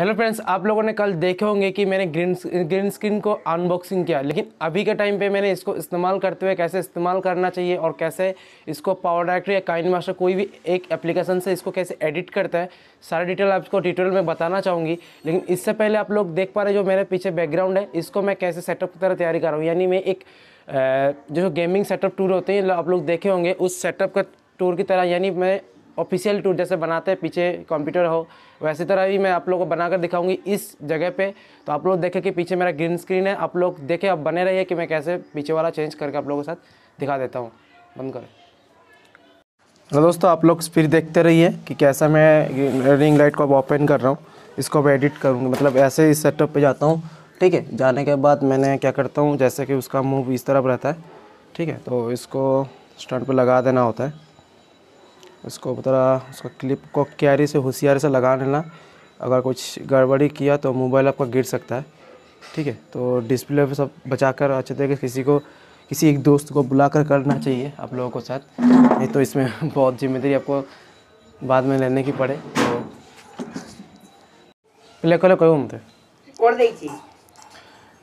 hello friends आप लोगों ने कल देखे होंगे कि मैंने ग्रीन ग्रीन स्क्रीन को अनबॉक्सिंग किया लेकिन अभी के टाइम पे मैंने इसको इस्तेमाल करते हुए कैसे इस्तेमाल करना चाहिए और कैसे इसको पावर डायरेक्टर या काइन मास्टर कोई भी एक एप्लीकेशन से इसको कैसे एडिट करता है सारा डिटेल आपको डिटेल में बताना चाहूँगी लेकिन इससे पहले आप लोग देख पा रहे जो मेरे पीछे बैकग्राउंड है इसको मैं कैसे सेटअप की तरह तैयारी कर रहा हूँ यानी मैं एक जो गेमिंग सेटअप टूर होते हैं आप लोग देखे होंगे उस सेटअप का टूर की तरह यानी मैं ऑफिशियल टूर जैसे बनाते हैं पीछे कंप्यूटर हो वैसी तरह ही मैं आप लोगों को बनाकर दिखाऊंगी इस जगह पे तो आप लोग देखें कि पीछे मेरा ग्रीन स्क्रीन है आप लोग देखें अब बने रहिए कि मैं कैसे पीछे वाला चेंज करके आप लोगों के साथ दिखा देता हूँ बंद करें हेलो दोस्तों आप लोग फिर देखते रहिए कि कैसे मैं रिंग लाइट को अब ओपन कर रहा हूँ इसको अब एडिट करूँगी मतलब ऐसे इस सेटअप पे जाता हूँ ठीक है जाने के बाद मैंने क्या करता हूँ जैसे कि उसका मूव इस तरफ रहता है ठीक है तो इसको स्टंट पे लगा देना होता है उसको बता उसका क्लिप को कैरी से होशियारी से लगा लेना अगर कुछ गड़बड़ी किया तो मोबाइल आपका गिर सकता है ठीक है तो डिस्प्ले पर सब बचा कर अच्छे तरीके से किसी को किसी एक दोस्त को बुला कर करना चाहिए आप लोगों को साथ नहीं तो इसमें बहुत जिम्मेदारी आपको बाद में लेने की पड़े तो प्ले कले कहूँ हम तो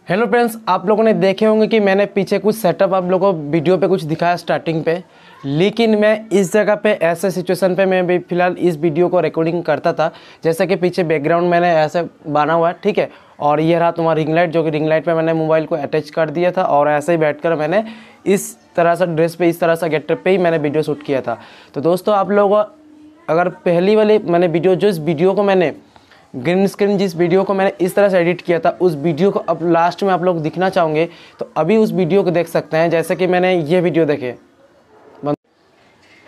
हेलो फ्रेंड्स आप लोगों ने देखे होंगे कि मैंने पीछे कुछ सेटअप आप लोगों को वीडियो पे कुछ दिखाया स्टार्टिंग पे लेकिन मैं इस जगह पे ऐसे सिचुएशन पे मैं भी फ़िलहाल इस वीडियो को रिकॉर्डिंग करता था जैसे कि पीछे बैकग्राउंड मैंने ऐसे बना हुआ है ठीक है और ये रहा तुम्हारा रिंग लाइट जो कि रिंग लाइट पर मैंने मोबाइल को अटैच कर दिया था और ऐसे ही बैठ मैंने इस तरह से ड्रेस पर इस तरह से गेटअप पर ही मैंने वीडियो शूट किया था तो दोस्तों आप लोगों अगर पहली वाली मैंने वीडियो जो इस वीडियो को मैंने ग्रीन स्क्रीन जिस वीडियो को मैंने इस तरह से एडिट किया था उस वीडियो को अब लास्ट में आप लोग दिखना चाहोगे तो अभी उस वीडियो को देख सकते हैं जैसे कि मैंने ये वीडियो देखे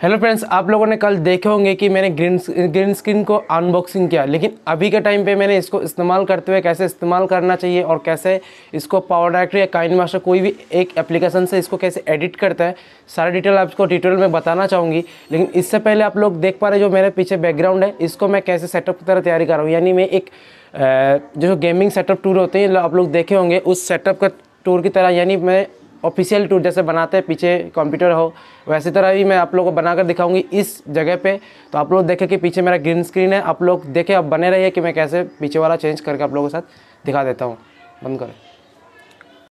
हेलो फ्रेंड्स आप लोगों ने कल देखे होंगे कि मैंने ग्रीन ग्रीन स्क्रीन को अनबॉक्सिंग किया लेकिन अभी के टाइम पे मैंने इसको इस्तेमाल करते हुए कैसे इस्तेमाल करना चाहिए और कैसे इसको पावर डायरेक्टर या काइन मास्टर कोई भी एक एप्लीकेशन से इसको कैसे एडिट करता है सारा डिटेल आपको डिटेल में बताना चाहूँगी लेकिन इससे पहले आप लोग देख पा रहे जो मेरे पीछे बैकग्राउंड है इसको मैं कैसे सेटअप की तरह तैयारी कर रहा हूँ यानी मैं एक जो गेमिंग सेटअप टूर होते हैं आप लोग देखे होंगे उस सेटअप का टूर की तरह यानी मैं ऑफिशियल टूर जैसे बनाते हैं पीछे कंप्यूटर हो वैसी तरह ही मैं आप लोगों को बनाकर दिखाऊंगी इस जगह पे तो आप लोग देखें कि पीछे मेरा ग्रीन स्क्रीन है आप लोग देखें अब बने रहिए कि मैं कैसे पीछे वाला चेंज करके आप लोगों के साथ दिखा देता हूँ बंद करें